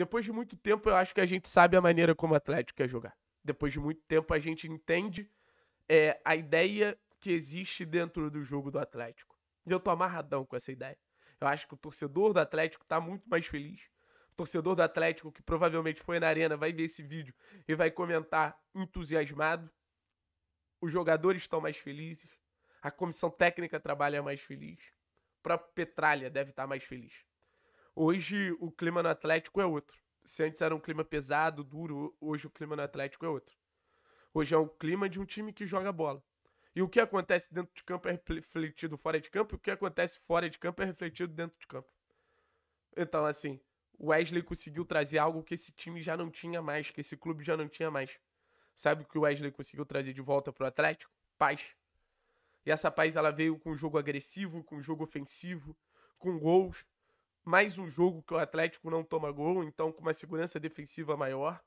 Depois de muito tempo, eu acho que a gente sabe a maneira como o Atlético quer jogar. Depois de muito tempo, a gente entende é, a ideia que existe dentro do jogo do Atlético. E eu tô amarradão com essa ideia. Eu acho que o torcedor do Atlético tá muito mais feliz. O torcedor do Atlético, que provavelmente foi na arena, vai ver esse vídeo e vai comentar entusiasmado. Os jogadores estão mais felizes. A comissão técnica trabalha mais feliz. O próprio Petralha deve estar tá mais feliz. Hoje o clima no Atlético é outro. Se antes era um clima pesado, duro, hoje o clima no Atlético é outro. Hoje é um clima de um time que joga bola. E o que acontece dentro de campo é refletido fora de campo, e o que acontece fora de campo é refletido dentro de campo. Então, assim, Wesley conseguiu trazer algo que esse time já não tinha mais, que esse clube já não tinha mais. Sabe o que o Wesley conseguiu trazer de volta pro Atlético? Paz. E essa paz ela veio com um jogo agressivo, com um jogo ofensivo, com gols, mais um jogo que o Atlético não toma gol, então com uma segurança defensiva maior.